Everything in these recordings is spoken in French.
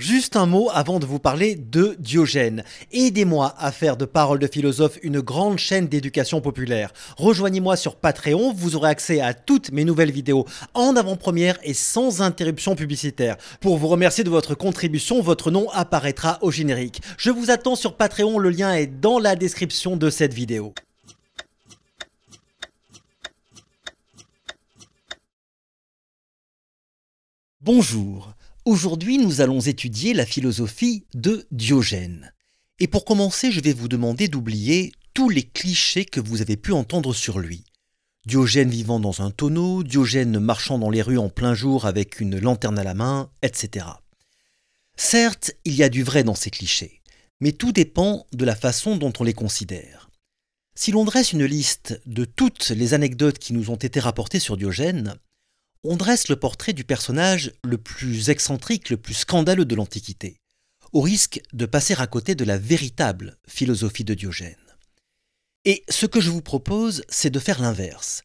Juste un mot avant de vous parler de Diogène. Aidez-moi à faire de Paroles de philosophe une grande chaîne d'éducation populaire. Rejoignez-moi sur Patreon, vous aurez accès à toutes mes nouvelles vidéos en avant-première et sans interruption publicitaire. Pour vous remercier de votre contribution, votre nom apparaîtra au générique. Je vous attends sur Patreon, le lien est dans la description de cette vidéo. Bonjour. Aujourd'hui, nous allons étudier la philosophie de Diogène. Et pour commencer, je vais vous demander d'oublier tous les clichés que vous avez pu entendre sur lui. Diogène vivant dans un tonneau, Diogène marchant dans les rues en plein jour avec une lanterne à la main, etc. Certes, il y a du vrai dans ces clichés, mais tout dépend de la façon dont on les considère. Si l'on dresse une liste de toutes les anecdotes qui nous ont été rapportées sur Diogène, on dresse le portrait du personnage le plus excentrique, le plus scandaleux de l'Antiquité, au risque de passer à côté de la véritable philosophie de Diogène. Et ce que je vous propose, c'est de faire l'inverse.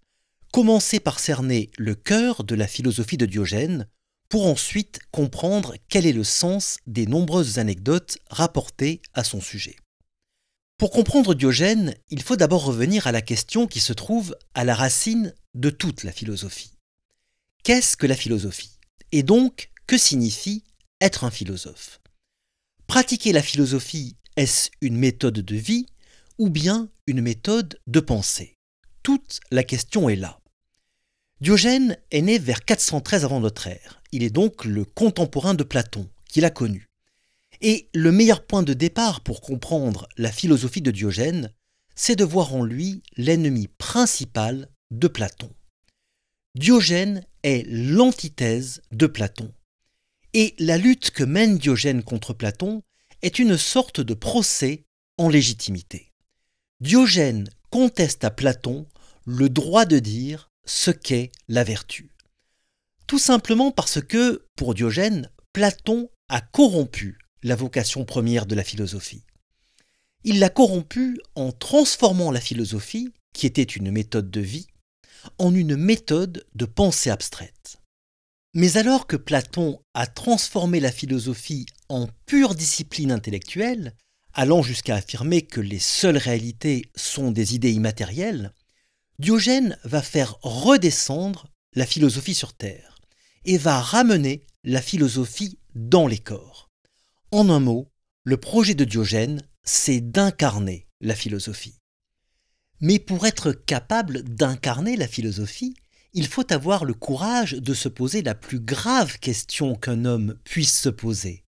Commencer par cerner le cœur de la philosophie de Diogène, pour ensuite comprendre quel est le sens des nombreuses anecdotes rapportées à son sujet. Pour comprendre Diogène, il faut d'abord revenir à la question qui se trouve à la racine de toute la philosophie Qu'est-ce que la philosophie Et donc, que signifie être un philosophe Pratiquer la philosophie, est-ce une méthode de vie ou bien une méthode de pensée Toute la question est là. Diogène est né vers 413 avant notre ère. Il est donc le contemporain de Platon, qu'il a connu. Et le meilleur point de départ pour comprendre la philosophie de Diogène, c'est de voir en lui l'ennemi principal de Platon. Diogène l'antithèse de Platon. Et la lutte que mène Diogène contre Platon est une sorte de procès en légitimité. Diogène conteste à Platon le droit de dire ce qu'est la vertu. Tout simplement parce que, pour Diogène, Platon a corrompu la vocation première de la philosophie. Il l'a corrompue en transformant la philosophie, qui était une méthode de vie, en une méthode de pensée abstraite. Mais alors que Platon a transformé la philosophie en pure discipline intellectuelle, allant jusqu'à affirmer que les seules réalités sont des idées immatérielles, Diogène va faire redescendre la philosophie sur Terre et va ramener la philosophie dans les corps. En un mot, le projet de Diogène, c'est d'incarner la philosophie. Mais pour être capable d'incarner la philosophie, il faut avoir le courage de se poser la plus grave question qu'un homme puisse se poser.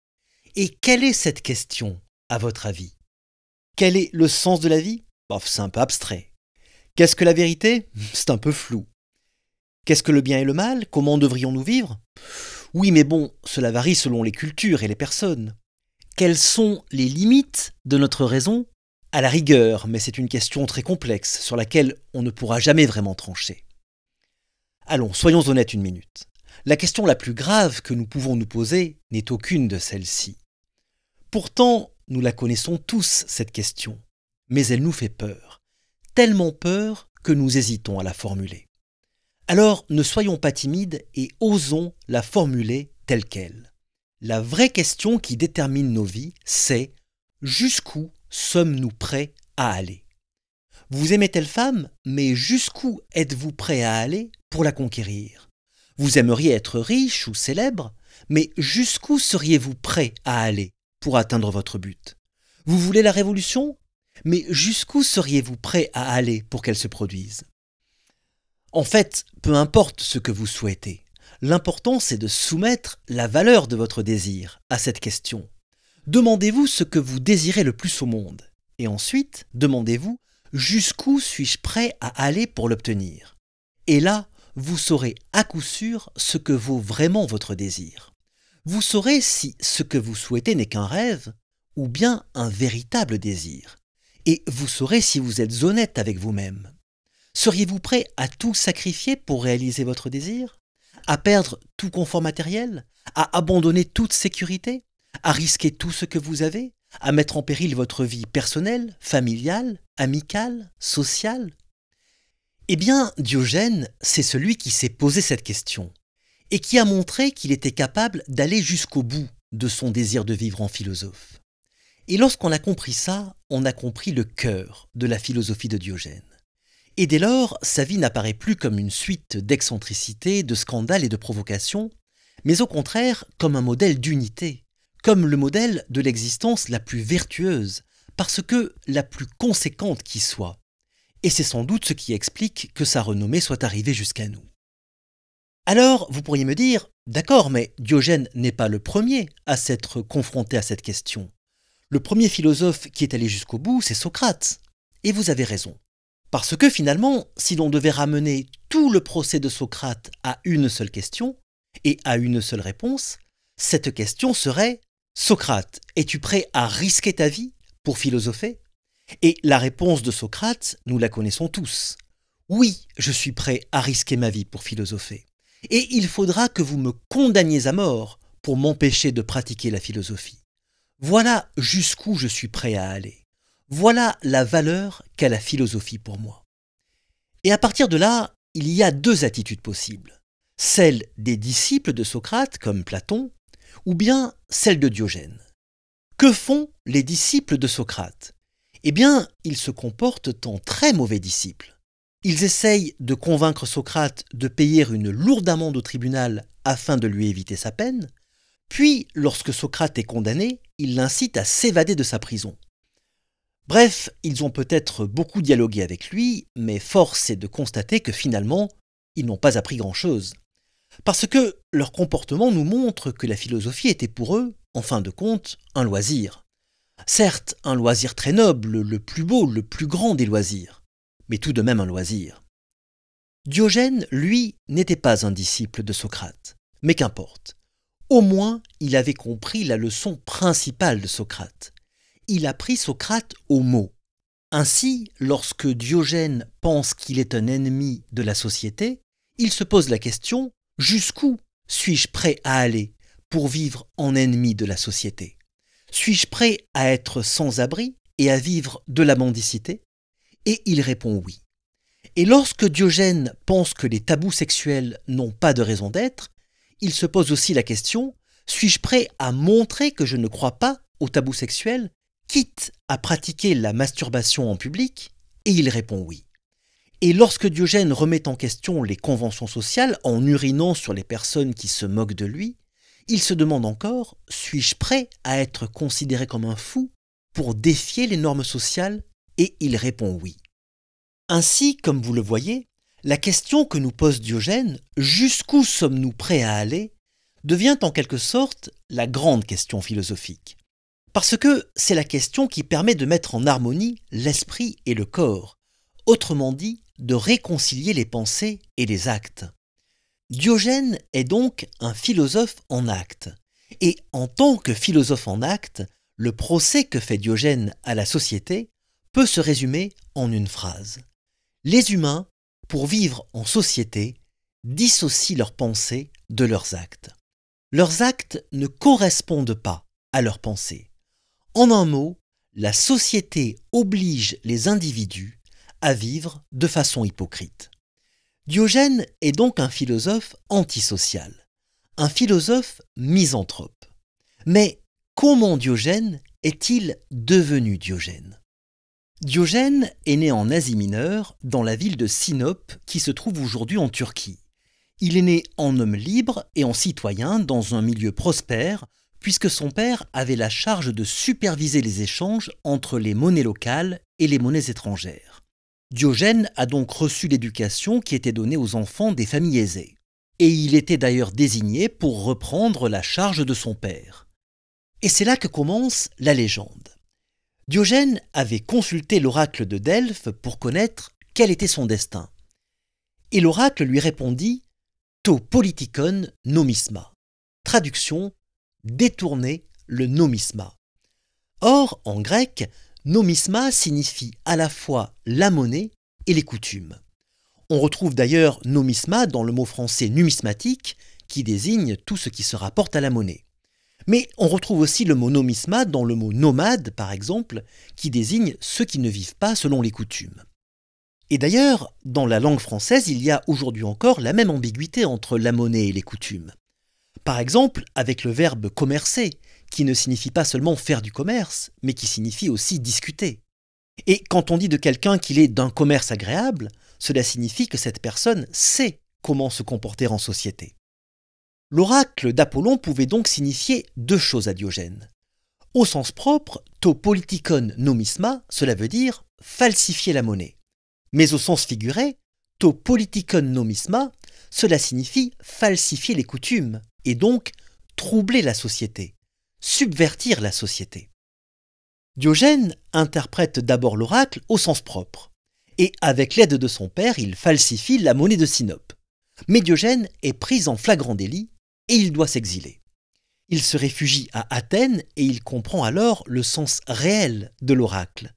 Et quelle est cette question, à votre avis Quel est le sens de la vie Bof, C'est un peu abstrait. Qu'est-ce que la vérité C'est un peu flou. Qu'est-ce que le bien et le mal Comment devrions-nous vivre Oui, mais bon, cela varie selon les cultures et les personnes. Quelles sont les limites de notre raison à la rigueur, mais c'est une question très complexe sur laquelle on ne pourra jamais vraiment trancher. Allons, soyons honnêtes une minute. La question la plus grave que nous pouvons nous poser n'est aucune de celles-ci. Pourtant, nous la connaissons tous, cette question, mais elle nous fait peur, tellement peur que nous hésitons à la formuler. Alors ne soyons pas timides et osons la formuler telle qu'elle. La vraie question qui détermine nos vies, c'est jusqu'où sommes-nous prêts à aller Vous aimez telle femme, mais jusqu'où êtes-vous prêt à aller pour la conquérir Vous aimeriez être riche ou célèbre, mais jusqu'où seriez-vous prêt à aller pour atteindre votre but Vous voulez la révolution Mais jusqu'où seriez-vous prêt à aller pour qu'elle se produise En fait, peu importe ce que vous souhaitez, l'important c'est de soumettre la valeur de votre désir à cette question Demandez-vous ce que vous désirez le plus au monde. Et ensuite, demandez-vous jusqu'où suis-je prêt à aller pour l'obtenir. Et là, vous saurez à coup sûr ce que vaut vraiment votre désir. Vous saurez si ce que vous souhaitez n'est qu'un rêve ou bien un véritable désir. Et vous saurez si vous êtes honnête avec vous-même. Seriez-vous prêt à tout sacrifier pour réaliser votre désir À perdre tout confort matériel À abandonner toute sécurité à risquer tout ce que vous avez, à mettre en péril votre vie personnelle, familiale, amicale, sociale Eh bien, Diogène, c'est celui qui s'est posé cette question, et qui a montré qu'il était capable d'aller jusqu'au bout de son désir de vivre en philosophe. Et lorsqu'on a compris ça, on a compris le cœur de la philosophie de Diogène. Et dès lors, sa vie n'apparaît plus comme une suite d'excentricités, de scandales et de provocations, mais au contraire comme un modèle d'unité, comme le modèle de l'existence la plus vertueuse, parce que la plus conséquente qui soit. Et c'est sans doute ce qui explique que sa renommée soit arrivée jusqu'à nous. Alors, vous pourriez me dire, d'accord, mais Diogène n'est pas le premier à s'être confronté à cette question. Le premier philosophe qui est allé jusqu'au bout, c'est Socrate. Et vous avez raison. Parce que finalement, si l'on devait ramener tout le procès de Socrate à une seule question, et à une seule réponse, cette question serait Socrate, es-tu prêt à risquer ta vie pour philosopher Et la réponse de Socrate, nous la connaissons tous. Oui, je suis prêt à risquer ma vie pour philosopher. Et il faudra que vous me condamniez à mort pour m'empêcher de pratiquer la philosophie. Voilà jusqu'où je suis prêt à aller. Voilà la valeur qu'a la philosophie pour moi. Et à partir de là, il y a deux attitudes possibles. Celle des disciples de Socrate, comme Platon, ou bien celle de Diogène. Que font les disciples de Socrate Eh bien, ils se comportent en très mauvais disciples. Ils essayent de convaincre Socrate de payer une lourde amende au tribunal afin de lui éviter sa peine, puis, lorsque Socrate est condamné, ils l'incitent à s'évader de sa prison. Bref, ils ont peut-être beaucoup dialogué avec lui, mais force est de constater que finalement, ils n'ont pas appris grand-chose. Parce que leur comportement nous montre que la philosophie était pour eux, en fin de compte, un loisir. Certes, un loisir très noble, le plus beau, le plus grand des loisirs, mais tout de même un loisir. Diogène, lui, n'était pas un disciple de Socrate, mais qu'importe. Au moins, il avait compris la leçon principale de Socrate. Il a pris Socrate au mot. Ainsi, lorsque Diogène pense qu'il est un ennemi de la société, il se pose la question Jusqu'où suis-je prêt à aller pour vivre en ennemi de la société Suis-je prêt à être sans abri et à vivre de la mendicité Et il répond oui. Et lorsque Diogène pense que les tabous sexuels n'ont pas de raison d'être, il se pose aussi la question suis-je prêt à montrer que je ne crois pas aux tabous sexuels, quitte à pratiquer la masturbation en public Et il répond oui. Et lorsque Diogène remet en question les conventions sociales en urinant sur les personnes qui se moquent de lui, il se demande encore Suis-je prêt à être considéré comme un fou pour défier les normes sociales Et il répond oui. Ainsi, comme vous le voyez, la question que nous pose Diogène, jusqu'où sommes-nous prêts à aller, devient en quelque sorte la grande question philosophique. Parce que c'est la question qui permet de mettre en harmonie l'esprit et le corps, autrement dit de réconcilier les pensées et les actes. Diogène est donc un philosophe en acte. Et en tant que philosophe en acte, le procès que fait Diogène à la société peut se résumer en une phrase. Les humains, pour vivre en société, dissocient leurs pensées de leurs actes. Leurs actes ne correspondent pas à leurs pensées. En un mot, la société oblige les individus à vivre de façon hypocrite. Diogène est donc un philosophe antisocial, un philosophe misanthrope. Mais comment Diogène est-il devenu Diogène Diogène est né en Asie mineure, dans la ville de Sinope, qui se trouve aujourd'hui en Turquie. Il est né en homme libre et en citoyen dans un milieu prospère, puisque son père avait la charge de superviser les échanges entre les monnaies locales et les monnaies étrangères. Diogène a donc reçu l'éducation qui était donnée aux enfants des familles aisées, et il était d'ailleurs désigné pour reprendre la charge de son père. Et c'est là que commence la légende. Diogène avait consulté l'oracle de Delphes pour connaître quel était son destin. Et l'oracle lui répondit To politikon nomisma. Traduction Détourner le nomisma. Or, en grec, Nomisma signifie à la fois la monnaie et les coutumes. On retrouve d'ailleurs nomisma dans le mot français numismatique, qui désigne tout ce qui se rapporte à la monnaie. Mais on retrouve aussi le mot nomisma dans le mot nomade, par exemple, qui désigne ceux qui ne vivent pas selon les coutumes. Et d'ailleurs, dans la langue française, il y a aujourd'hui encore la même ambiguïté entre la monnaie et les coutumes. Par exemple, avec le verbe commercer, qui ne signifie pas seulement faire du commerce, mais qui signifie aussi discuter. Et quand on dit de quelqu'un qu'il est d'un commerce agréable, cela signifie que cette personne sait comment se comporter en société. L'oracle d'Apollon pouvait donc signifier deux choses à Diogène. Au sens propre, to politikon nomisma, cela veut dire falsifier la monnaie. Mais au sens figuré, to politikon nomisma, cela signifie falsifier les coutumes, et donc troubler la société subvertir la société. Diogène interprète d'abord l'oracle au sens propre, et avec l'aide de son père, il falsifie la monnaie de Sinope. Mais Diogène est pris en flagrant délit et il doit s'exiler. Il se réfugie à Athènes et il comprend alors le sens réel de l'oracle.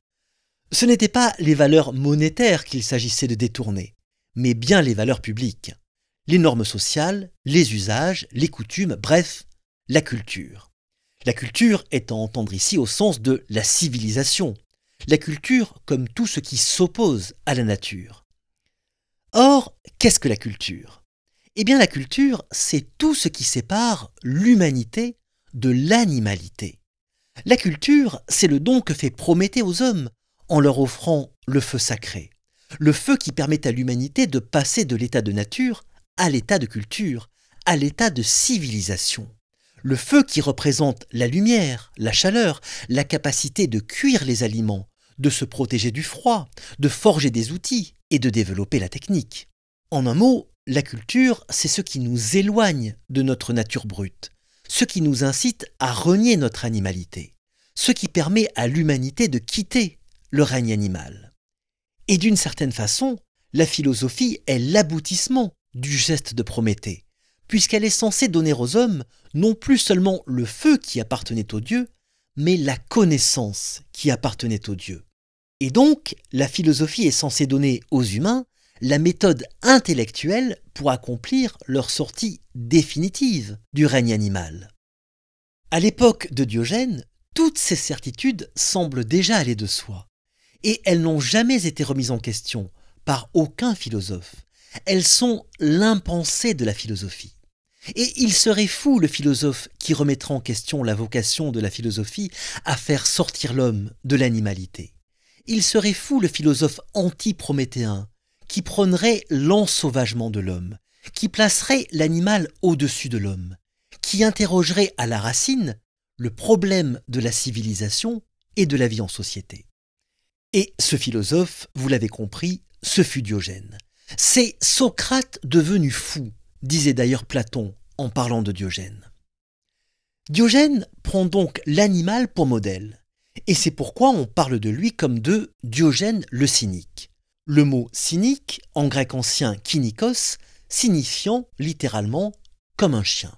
Ce n'était pas les valeurs monétaires qu'il s'agissait de détourner, mais bien les valeurs publiques, les normes sociales, les usages, les coutumes, bref, la culture. La culture est à entendre ici au sens de la civilisation, la culture comme tout ce qui s'oppose à la nature. Or, qu'est-ce que la culture Eh bien la culture, c'est tout ce qui sépare l'humanité de l'animalité. La culture, c'est le don que fait Prométhée aux hommes en leur offrant le feu sacré, le feu qui permet à l'humanité de passer de l'état de nature à l'état de culture, à l'état de civilisation. Le feu qui représente la lumière, la chaleur, la capacité de cuire les aliments, de se protéger du froid, de forger des outils et de développer la technique. En un mot, la culture, c'est ce qui nous éloigne de notre nature brute, ce qui nous incite à renier notre animalité, ce qui permet à l'humanité de quitter le règne animal. Et d'une certaine façon, la philosophie est l'aboutissement du geste de Prométhée, puisqu'elle est censée donner aux hommes non plus seulement le feu qui appartenait aux dieux, mais la connaissance qui appartenait aux dieux. Et donc, la philosophie est censée donner aux humains la méthode intellectuelle pour accomplir leur sortie définitive du règne animal. À l'époque de Diogène, toutes ces certitudes semblent déjà aller de soi, et elles n'ont jamais été remises en question par aucun philosophe. Elles sont l'impensée de la philosophie. Et il serait fou le philosophe qui remettrait en question la vocation de la philosophie à faire sortir l'homme de l'animalité. Il serait fou le philosophe anti-prométhéen qui prônerait l'ensauvagement de l'homme, qui placerait l'animal au-dessus de l'homme, qui interrogerait à la racine le problème de la civilisation et de la vie en société. Et ce philosophe, vous l'avez compris, ce fut Diogène. C'est Socrate devenu fou, disait d'ailleurs Platon en parlant de Diogène. Diogène prend donc l'animal pour modèle, et c'est pourquoi on parle de lui comme de Diogène le cynique. Le mot cynique, en grec ancien kynikos, signifiant littéralement comme un chien.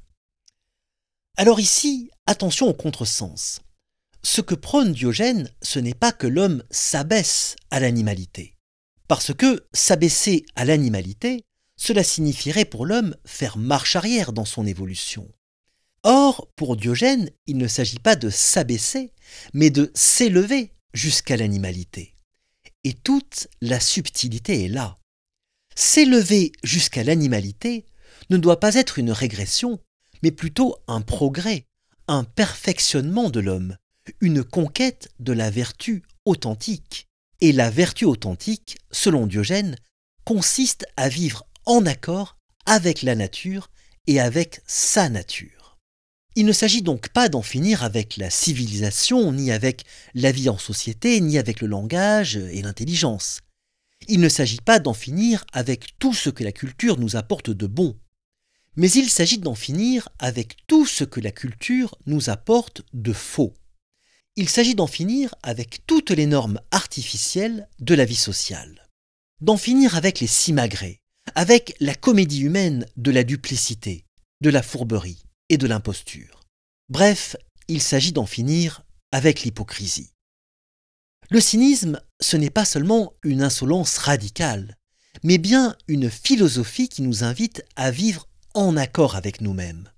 Alors ici, attention au contresens. Ce que prône Diogène, ce n'est pas que l'homme s'abaisse à l'animalité. Parce que s'abaisser à l'animalité, cela signifierait pour l'homme faire marche arrière dans son évolution. Or, pour Diogène, il ne s'agit pas de s'abaisser, mais de s'élever jusqu'à l'animalité. Et toute la subtilité est là. S'élever jusqu'à l'animalité ne doit pas être une régression, mais plutôt un progrès, un perfectionnement de l'homme, une conquête de la vertu authentique. Et la vertu authentique, selon Diogène, consiste à vivre en accord avec la nature et avec sa nature. Il ne s'agit donc pas d'en finir avec la civilisation, ni avec la vie en société, ni avec le langage et l'intelligence. Il ne s'agit pas d'en finir avec tout ce que la culture nous apporte de bon. Mais il s'agit d'en finir avec tout ce que la culture nous apporte de faux. Il s'agit d'en finir avec toutes les normes artificielles de la vie sociale. D'en finir avec les simagrées, avec la comédie humaine de la duplicité, de la fourberie et de l'imposture. Bref, il s'agit d'en finir avec l'hypocrisie. Le cynisme, ce n'est pas seulement une insolence radicale, mais bien une philosophie qui nous invite à vivre en accord avec nous-mêmes,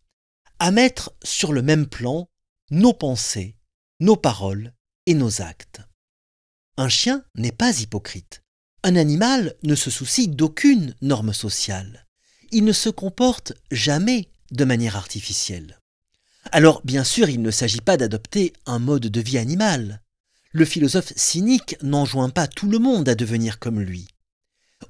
à mettre sur le même plan nos pensées, nos paroles et nos actes. Un chien n'est pas hypocrite. Un animal ne se soucie d'aucune norme sociale. Il ne se comporte jamais de manière artificielle. Alors bien sûr, il ne s'agit pas d'adopter un mode de vie animal. Le philosophe cynique n'enjoint pas tout le monde à devenir comme lui.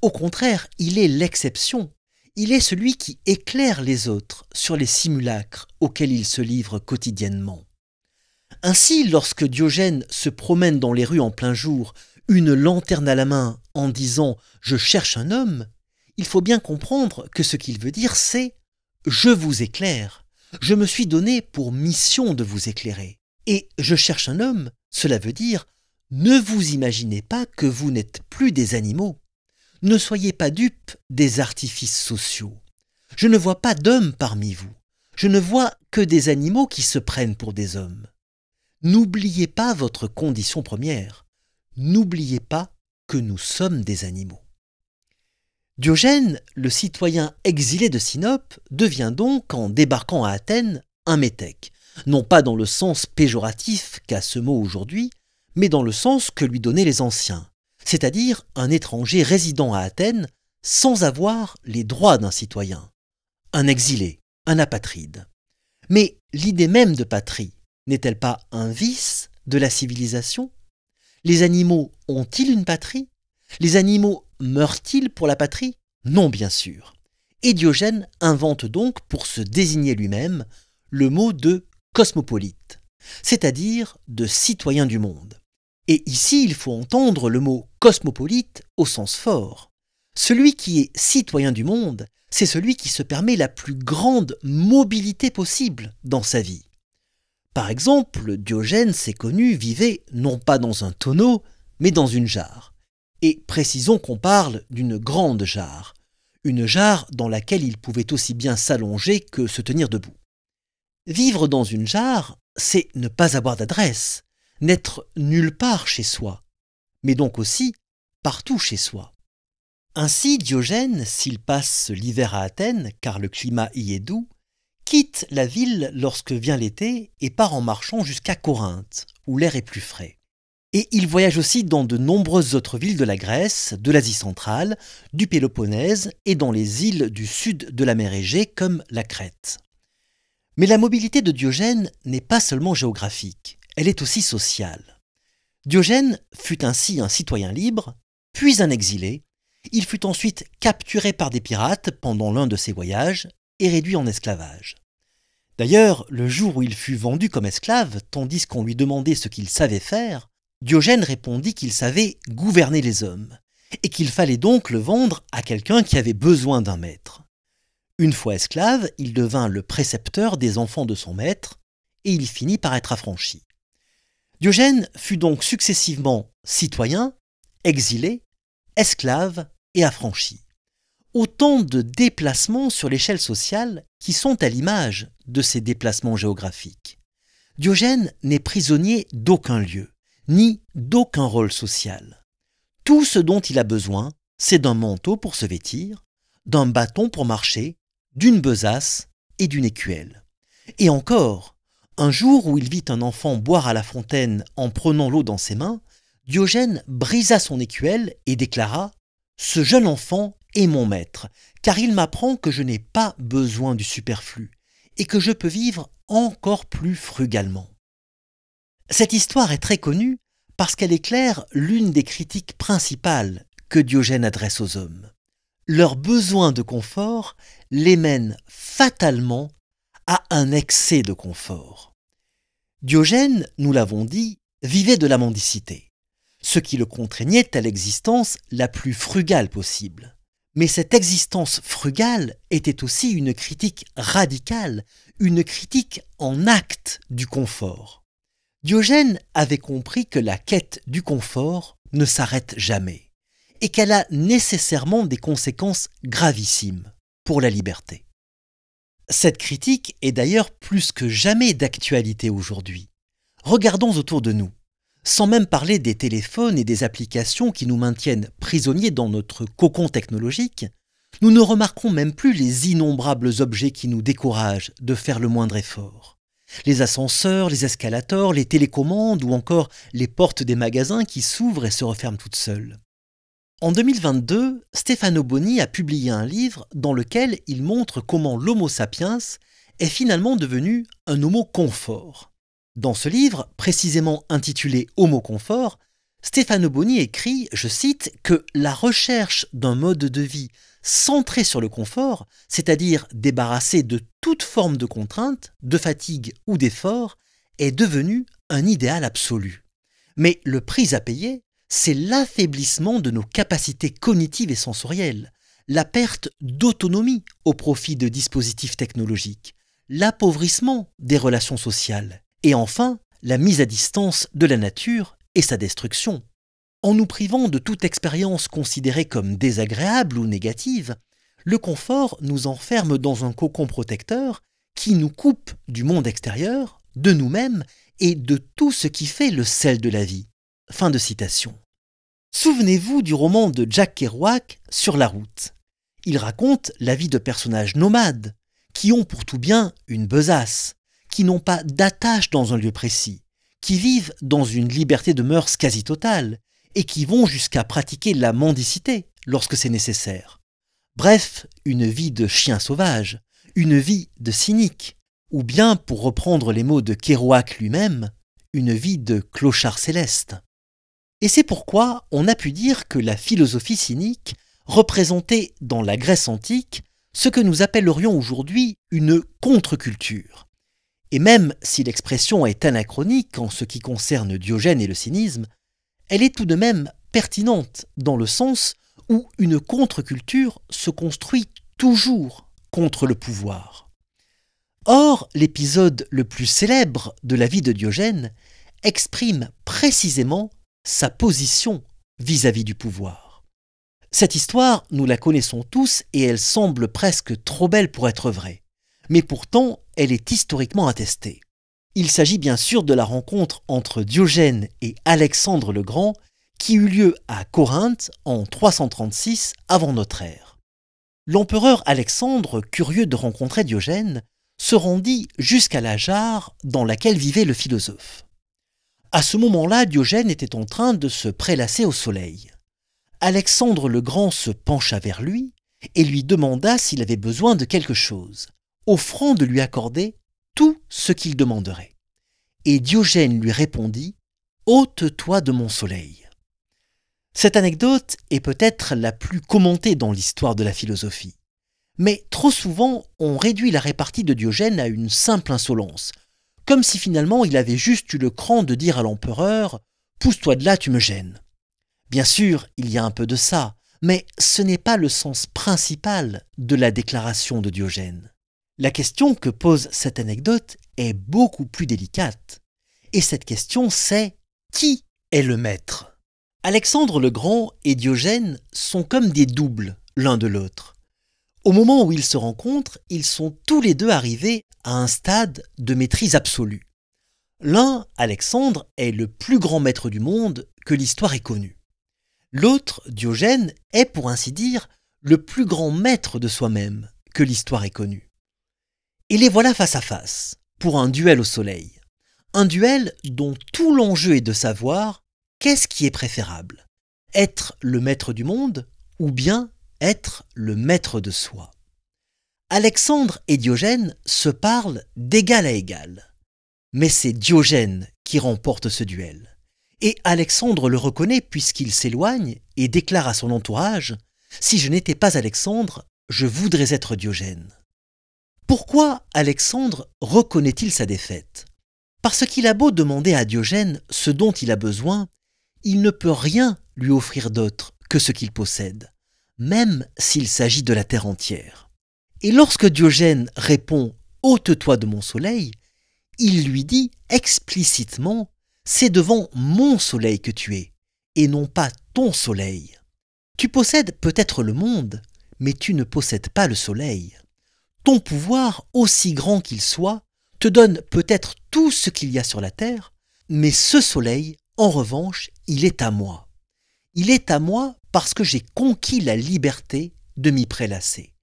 Au contraire, il est l'exception. Il est celui qui éclaire les autres sur les simulacres auxquels il se livre quotidiennement. Ainsi, lorsque Diogène se promène dans les rues en plein jour une lanterne à la main en disant ⁇ Je cherche un homme ⁇ il faut bien comprendre que ce qu'il veut dire, c'est ⁇ Je vous éclaire ⁇ Je me suis donné pour mission de vous éclairer. Et je cherche un homme, cela veut dire ⁇ Ne vous imaginez pas que vous n'êtes plus des animaux. Ne soyez pas dupes des artifices sociaux. Je ne vois pas d'hommes parmi vous. Je ne vois que des animaux qui se prennent pour des hommes. N'oubliez pas votre condition première n'oubliez pas que nous sommes des animaux. Diogène, le citoyen exilé de Sinope, devient donc, en débarquant à Athènes, un métèque, non pas dans le sens péjoratif qu'a ce mot aujourd'hui, mais dans le sens que lui donnaient les anciens, c'est-à-dire un étranger résident à Athènes sans avoir les droits d'un citoyen, un exilé, un apatride. Mais l'idée même de patrie n'est-elle pas un vice de la civilisation les animaux ont-ils une patrie Les animaux meurent-ils pour la patrie Non, bien sûr. Et invente donc, pour se désigner lui-même, le mot de cosmopolite, c'est-à-dire de citoyen du monde. Et ici, il faut entendre le mot cosmopolite au sens fort. Celui qui est citoyen du monde, c'est celui qui se permet la plus grande mobilité possible dans sa vie. Par exemple, Diogène, s'est connu, vivait non pas dans un tonneau, mais dans une jarre. Et précisons qu'on parle d'une grande jarre, une jarre dans laquelle il pouvait aussi bien s'allonger que se tenir debout. Vivre dans une jarre, c'est ne pas avoir d'adresse, n'être nulle part chez soi, mais donc aussi partout chez soi. Ainsi, Diogène, s'il passe l'hiver à Athènes, car le climat y est doux, quitte la ville lorsque vient l'été et part en marchant jusqu'à Corinthe, où l'air est plus frais. Et il voyage aussi dans de nombreuses autres villes de la Grèce, de l'Asie centrale, du Péloponnèse et dans les îles du sud de la mer Égée comme la Crète. Mais la mobilité de Diogène n'est pas seulement géographique, elle est aussi sociale. Diogène fut ainsi un citoyen libre, puis un exilé, il fut ensuite capturé par des pirates pendant l'un de ses voyages et réduit en esclavage. D'ailleurs, le jour où il fut vendu comme esclave, tandis qu'on lui demandait ce qu'il savait faire, Diogène répondit qu'il savait gouverner les hommes, et qu'il fallait donc le vendre à quelqu'un qui avait besoin d'un maître. Une fois esclave, il devint le précepteur des enfants de son maître, et il finit par être affranchi. Diogène fut donc successivement citoyen, exilé, esclave et affranchi autant de déplacements sur l'échelle sociale qui sont à l'image de ces déplacements géographiques. Diogène n'est prisonnier d'aucun lieu, ni d'aucun rôle social. Tout ce dont il a besoin, c'est d'un manteau pour se vêtir, d'un bâton pour marcher, d'une besace et d'une écuelle. Et encore, un jour où il vit un enfant boire à la fontaine en prenant l'eau dans ses mains, Diogène brisa son écuelle et déclara ⁇ Ce jeune enfant et mon maître, car il m'apprend que je n'ai pas besoin du superflu, et que je peux vivre encore plus frugalement. Cette histoire est très connue parce qu'elle éclaire l'une des critiques principales que Diogène adresse aux hommes. Leur besoin de confort les mène fatalement à un excès de confort. Diogène, nous l'avons dit, vivait de la mendicité, ce qui le contraignait à l'existence la plus frugale possible. Mais cette existence frugale était aussi une critique radicale, une critique en acte du confort. Diogène avait compris que la quête du confort ne s'arrête jamais, et qu'elle a nécessairement des conséquences gravissimes pour la liberté. Cette critique est d'ailleurs plus que jamais d'actualité aujourd'hui. Regardons autour de nous. Sans même parler des téléphones et des applications qui nous maintiennent prisonniers dans notre cocon technologique, nous ne remarquons même plus les innombrables objets qui nous découragent de faire le moindre effort. Les ascenseurs, les escalators, les télécommandes ou encore les portes des magasins qui s'ouvrent et se referment toutes seules. En 2022, Stefano Boni a publié un livre dans lequel il montre comment l'Homo sapiens est finalement devenu un Homo confort. Dans ce livre, précisément intitulé Homo confort, Stéphane Boni écrit, je cite, que la recherche d'un mode de vie centré sur le confort, c'est-à-dire débarrassé de toute forme de contrainte, de fatigue ou d'effort, est devenue un idéal absolu. Mais le prix à payer, c'est l'affaiblissement de nos capacités cognitives et sensorielles, la perte d'autonomie au profit de dispositifs technologiques, l'appauvrissement des relations sociales et enfin la mise à distance de la nature et sa destruction. En nous privant de toute expérience considérée comme désagréable ou négative, le confort nous enferme dans un cocon protecteur qui nous coupe du monde extérieur, de nous-mêmes et de tout ce qui fait le sel de la vie. Fin de citation. Souvenez-vous du roman de Jack Kerouac Sur la route. Il raconte la vie de personnages nomades qui ont pour tout bien une besace, qui n'ont pas d'attache dans un lieu précis, qui vivent dans une liberté de mœurs quasi totale, et qui vont jusqu'à pratiquer la mendicité lorsque c'est nécessaire. Bref, une vie de chien sauvage, une vie de cynique, ou bien, pour reprendre les mots de Kerouac lui-même, une vie de clochard céleste. Et c'est pourquoi on a pu dire que la philosophie cynique représentait dans la Grèce antique ce que nous appellerions aujourd'hui une contre-culture, et même si l'expression est anachronique en ce qui concerne Diogène et le cynisme, elle est tout de même pertinente dans le sens où une contre-culture se construit toujours contre le pouvoir. Or, l'épisode le plus célèbre de la vie de Diogène exprime précisément sa position vis-à-vis du pouvoir. Cette histoire, nous la connaissons tous et elle semble presque trop belle pour être vraie mais pourtant elle est historiquement attestée. Il s'agit bien sûr de la rencontre entre Diogène et Alexandre le Grand qui eut lieu à Corinthe en 336 avant notre ère. L'empereur Alexandre, curieux de rencontrer Diogène, se rendit jusqu'à la jarre dans laquelle vivait le philosophe. À ce moment-là, Diogène était en train de se prélasser au soleil. Alexandre le Grand se pencha vers lui et lui demanda s'il avait besoin de quelque chose offrant de lui accorder tout ce qu'il demanderait. Et Diogène lui répondit ôte-toi de mon soleil. Cette anecdote est peut-être la plus commentée dans l'histoire de la philosophie. Mais trop souvent, on réduit la répartie de Diogène à une simple insolence, comme si finalement il avait juste eu le cran de dire à l'empereur Pousse-toi de là, tu me gênes. Bien sûr, il y a un peu de ça, mais ce n'est pas le sens principal de la déclaration de Diogène. La question que pose cette anecdote est beaucoup plus délicate. Et cette question, c'est qui est le maître Alexandre le Grand et Diogène sont comme des doubles l'un de l'autre. Au moment où ils se rencontrent, ils sont tous les deux arrivés à un stade de maîtrise absolue. L'un, Alexandre, est le plus grand maître du monde que l'histoire ait connu. L'autre, Diogène, est pour ainsi dire le plus grand maître de soi-même que l'histoire ait connu. Et les voilà face à face, pour un duel au soleil. Un duel dont tout l'enjeu est de savoir qu'est-ce qui est préférable Être le maître du monde ou bien être le maître de soi Alexandre et Diogène se parlent d'égal à égal. Mais c'est Diogène qui remporte ce duel. Et Alexandre le reconnaît puisqu'il s'éloigne et déclare à son entourage Si je n'étais pas Alexandre, je voudrais être Diogène. Pourquoi Alexandre reconnaît-il sa défaite Parce qu'il a beau demander à Diogène ce dont il a besoin, il ne peut rien lui offrir d'autre que ce qu'il possède, même s'il s'agit de la terre entière. Et lorsque Diogène répond ôte-toi de mon soleil, il lui dit explicitement C'est devant mon soleil que tu es, et non pas ton soleil. Tu possèdes peut-être le monde, mais tu ne possèdes pas le soleil ton pouvoir, aussi grand qu'il soit, te donne peut-être tout ce qu'il y a sur la terre, mais ce soleil, en revanche, il est à moi. Il est à moi parce que j'ai conquis la liberté de m'y prélasser.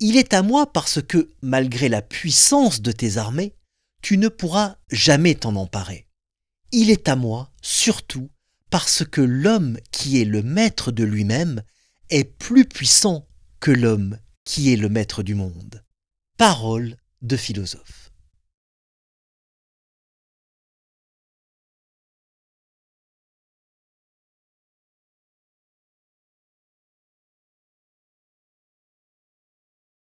Il est à moi parce que, malgré la puissance de tes armées, tu ne pourras jamais t'en emparer. Il est à moi, surtout, parce que l'homme qui est le maître de lui-même est plus puissant que l'homme qui est le maître du monde. Parole de philosophe.